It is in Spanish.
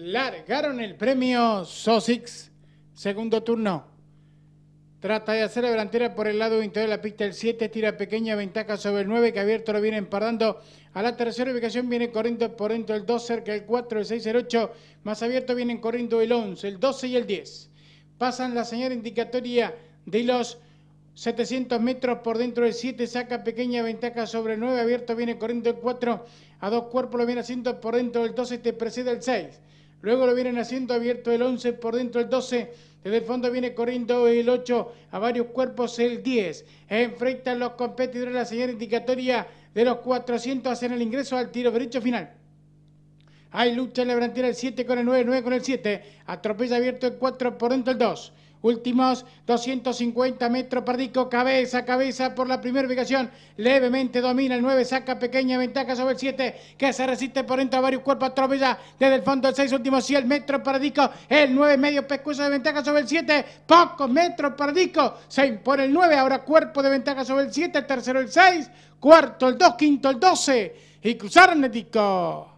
Largaron el premio Sosix, segundo turno. Trata de hacer la delantera por el lado interior de la pista. El 7 tira pequeña ventaja sobre el 9 que abierto lo viene empardando. A la tercera ubicación viene corriendo por dentro el 2, cerca el 4, el 6, el 8. Más abierto vienen corriendo el 11, el 12 y el 10. Pasan la señal indicatoria de los 700 metros por dentro del 7, saca pequeña ventaja sobre el 9, abierto viene corriendo el 4, a dos cuerpos lo viene haciendo por dentro del 12, te precede el 6. Luego lo vienen haciendo abierto el 11 por dentro el 12. Desde el fondo viene corriendo el 8 a varios cuerpos el 10. Enfrentan los competidores la señal indicatoria de los 400 hacen el ingreso al tiro derecho final. Hay lucha en la delantera el 7 con el 9, 9 con el 7. Atropella abierto el 4 por dentro el 2. Últimos 250 metros perdico, cabeza, cabeza por la primera ubicación. Levemente domina el 9, saca pequeña ventaja sobre el 7, que se resiste por dentro a varios cuerpos, atropella desde el fondo el 6, últimos 100 metros Pardico, El 9, medio pescuezo de ventaja sobre el 7, pocos metros pardico Se impone el 9, ahora cuerpo de ventaja sobre el 7, tercero el 6, cuarto el 2, quinto el 12 y cruzaron el disco.